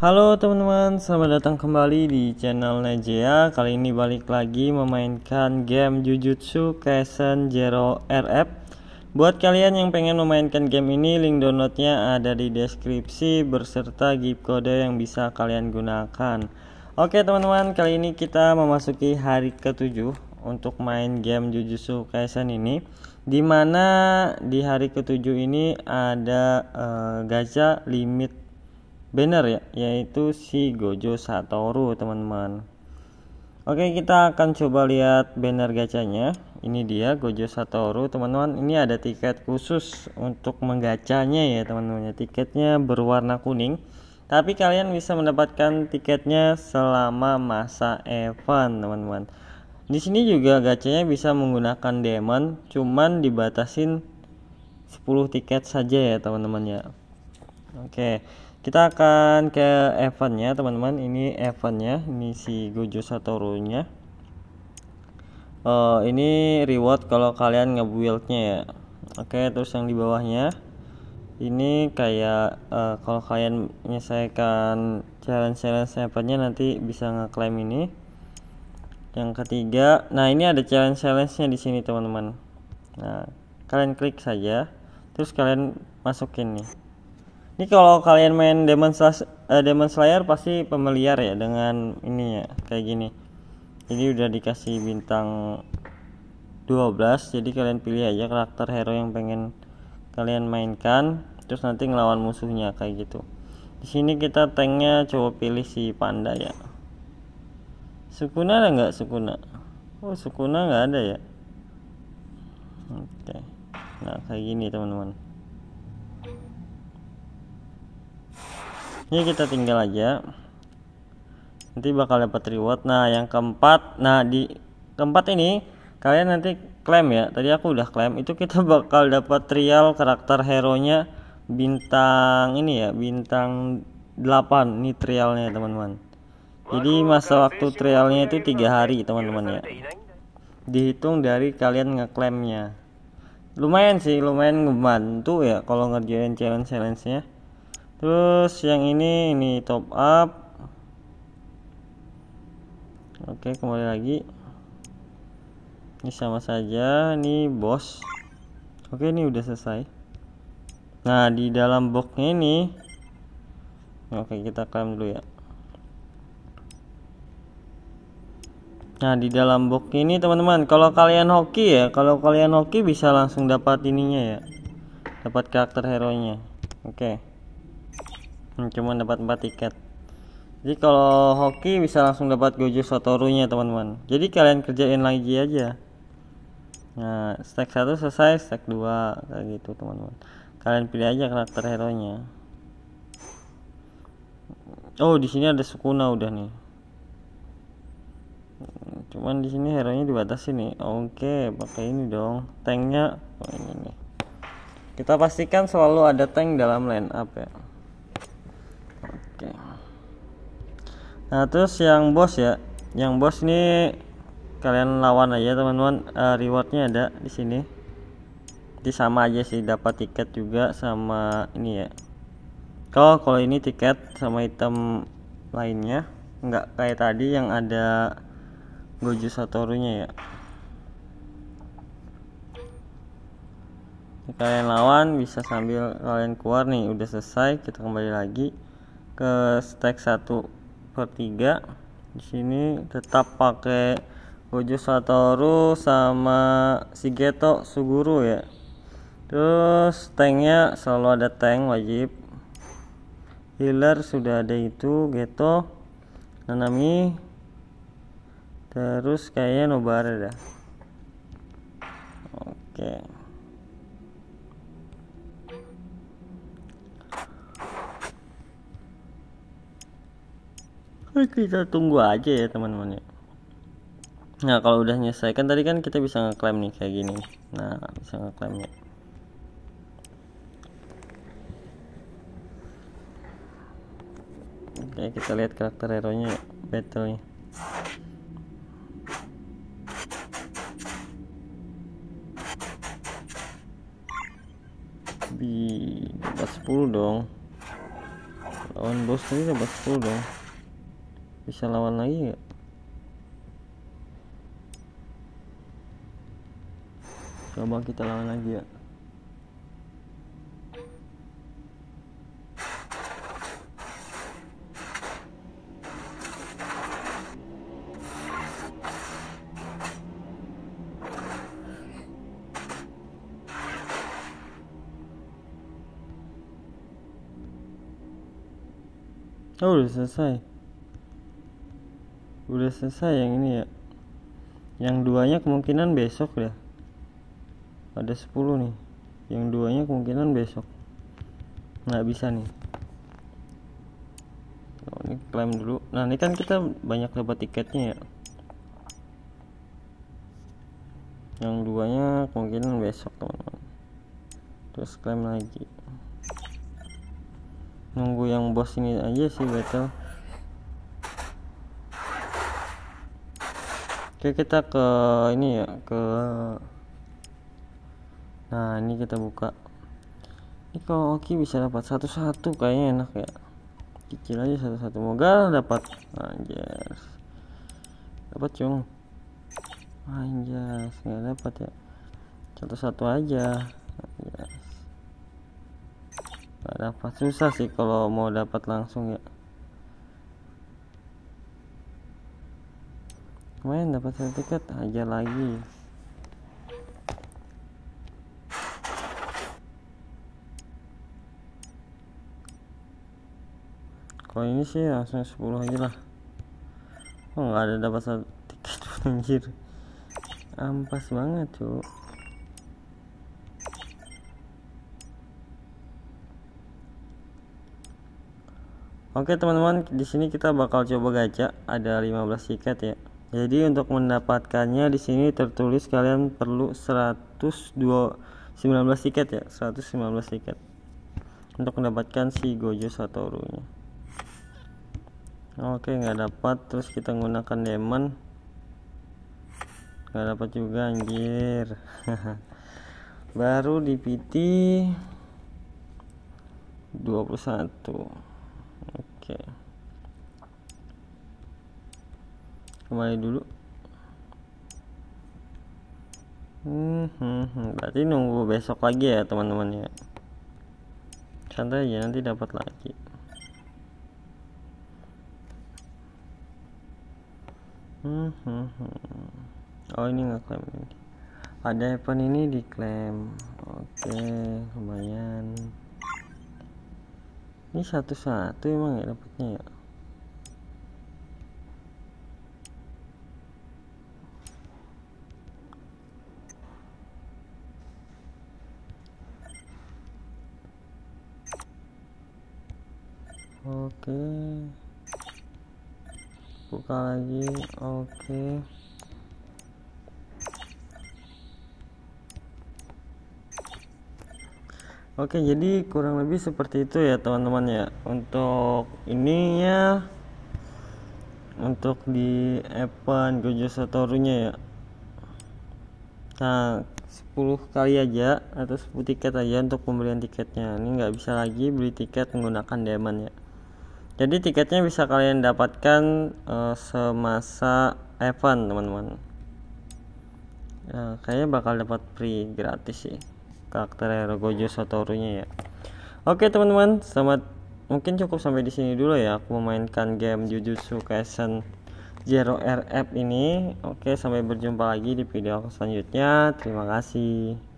Halo teman-teman, selamat datang kembali di channel Nejea Kali ini balik lagi memainkan game Jujutsu Kaisen Zero RF Buat kalian yang pengen memainkan game ini, link downloadnya ada di deskripsi Berserta gift kode yang bisa kalian gunakan Oke teman-teman, kali ini kita memasuki hari ketujuh untuk main game Jujutsu Kaisen ini Dimana di hari ketujuh ini ada uh, gacha limit banner ya yaitu si Gojo Satoru teman-teman Oke kita akan coba lihat banner gacanya ini dia Gojo Satoru teman-teman ini ada tiket khusus untuk menggacanya ya teman-teman tiketnya berwarna kuning tapi kalian bisa mendapatkan tiketnya selama masa event teman-teman di sini juga gacanya bisa menggunakan diamond, cuman dibatasin 10 tiket saja ya teman-teman ya. Oke kita akan ke eventnya teman-teman ini eventnya misi si Gojo Satoru nya uh, eh, ini reward kalau kalian ngebuildnya ya oke okay, terus yang di bawahnya ini kayak uh, kalau kalian menyelesaikan challenge-challenge eventnya nanti bisa ngeklaim ini yang ketiga nah ini ada challenge-challenge nya di sini teman-teman nah kalian klik saja terus kalian masukin nih ini kalau kalian main Demon Slayer, uh, Demon Slayer pasti familiar ya dengan ini ya, kayak gini. Jadi udah dikasih bintang 12, jadi kalian pilih aja karakter hero yang pengen kalian mainkan, terus nanti ngelawan musuhnya kayak gitu. Di sini kita tanknya coba pilih si panda ya. Sukuna ada nggak Sukuna? Oh Sukuna nggak ada ya. Oke, okay. nah kayak gini teman-teman. ini kita tinggal aja nanti bakal dapat reward nah yang keempat nah di keempat ini kalian nanti klaim ya tadi aku udah klaim itu kita bakal dapat trial karakter hero nya bintang ini ya bintang 8 ini trialnya teman-teman jadi masa waktu trialnya itu tiga hari teman-teman ya dihitung dari kalian ngeklaimnya lumayan sih lumayan ngebantu ya kalau ngerjain challenge challenge nya terus yang ini ini top up oke kembali lagi ini sama saja ini bos oke ini udah selesai nah di dalam box ini oke kita klaim dulu ya Nah di dalam box ini teman-teman kalau kalian hoki ya kalau kalian hoki bisa langsung dapat ininya ya dapat karakter hero nya oke okay hmm, cuma dapat 4 tiket jadi kalau hoki bisa langsung dapat gojo nya teman-teman jadi kalian kerjain lagi aja nah stack 1 selesai stack 2 kayak gitu teman-teman kalian pilih aja karakter hero nya oh di sini ada sukuna udah nih cuman di sini hero nya dibatasi nih oke pakai ini dong tanknya oh, ini nih kita pastikan selalu ada tank dalam line up ya oke nah terus yang bos ya yang bos ini kalian lawan aja teman-teman uh, rewardnya ada di sini jadi sama aja sih dapat tiket juga sama ini ya kalau kalau ini tiket sama item lainnya nggak kayak tadi yang ada Goju Satorunya ya kalian lawan bisa sambil kalian keluar nih udah selesai kita kembali lagi ke stack 1 per 3 di sini tetap pakai Gojo Satoru sama sigeto Suguru ya terus tanknya selalu ada tank wajib healer sudah ada itu Geto Nanami terus kayaknya Nobara dah oke okay. kita tunggu aja ya teman-teman ya nah kalau udah menyelesaikan tadi kan kita bisa ngeklaim nih kayak gini nah bisa ngeklaimnya oke kita lihat karakter hero nya battle nya di 10 dong lawan bos ini dapat 10 dong bisa lawan lagi nggak coba kita lawan lagi ya Oh, udah selesai udah selesai yang ini ya yang duanya kemungkinan besok ya ada 10 nih yang duanya kemungkinan besok nggak bisa nih oh, ini klaim dulu nah ini kan kita banyak dapat tiketnya ya yang duanya kemungkinan besok teman-teman terus klaim lagi nunggu yang bos ini aja sih battle Oke kita ke ini ya ke nah ini kita buka ini kalau Oki bisa dapat satu-satu kayaknya enak ya kecil aja satu-satu moga dapat anjir dapat cung anjir nggak dapat ya satu-satu aja anjir Gak dapat susah sih kalau mau dapat langsung ya kemarin dapat sertifikat aja lagi kalau ini sih langsung 10 aja lah oh nggak ada dapat sertifikat anjir ampas banget cuk Oke teman-teman, di sini kita bakal coba gacha ada 15 tiket ya. Jadi untuk mendapatkannya di sini tertulis kalian perlu 119 tiket ya, 119 tiket untuk mendapatkan si Gojo Satoru-nya. Oke, nggak dapat, terus kita menggunakan Demon. nggak dapat juga anjir. Baru di PT 21. Oke. Okay. kembali dulu hmm, hmm, hmm, berarti nunggu besok lagi ya teman-teman ya santai aja nanti dapat lagi hmm, hmm oh ini nggak klaim ini. ada event ini diklaim oke lumayan ini satu-satu emang ya dapatnya ya oke buka lagi oke Oke, jadi kurang lebih seperti itu ya teman-teman ya. Untuk ininya untuk di Evan Gojo Satorunya ya. Nah, 10 kali aja atau 10 tiket aja untuk pembelian tiketnya. Ini nggak bisa lagi beli tiket menggunakan diamond ya jadi tiketnya bisa kalian dapatkan uh, semasa event teman-teman uh, kayaknya bakal dapat free gratis sih karakter Hero Gojo Satorunya ya oke teman-teman selamat mungkin cukup sampai di sini dulu ya aku memainkan game Jujutsu Kaisen Zero RF ini oke sampai berjumpa lagi di video selanjutnya terima kasih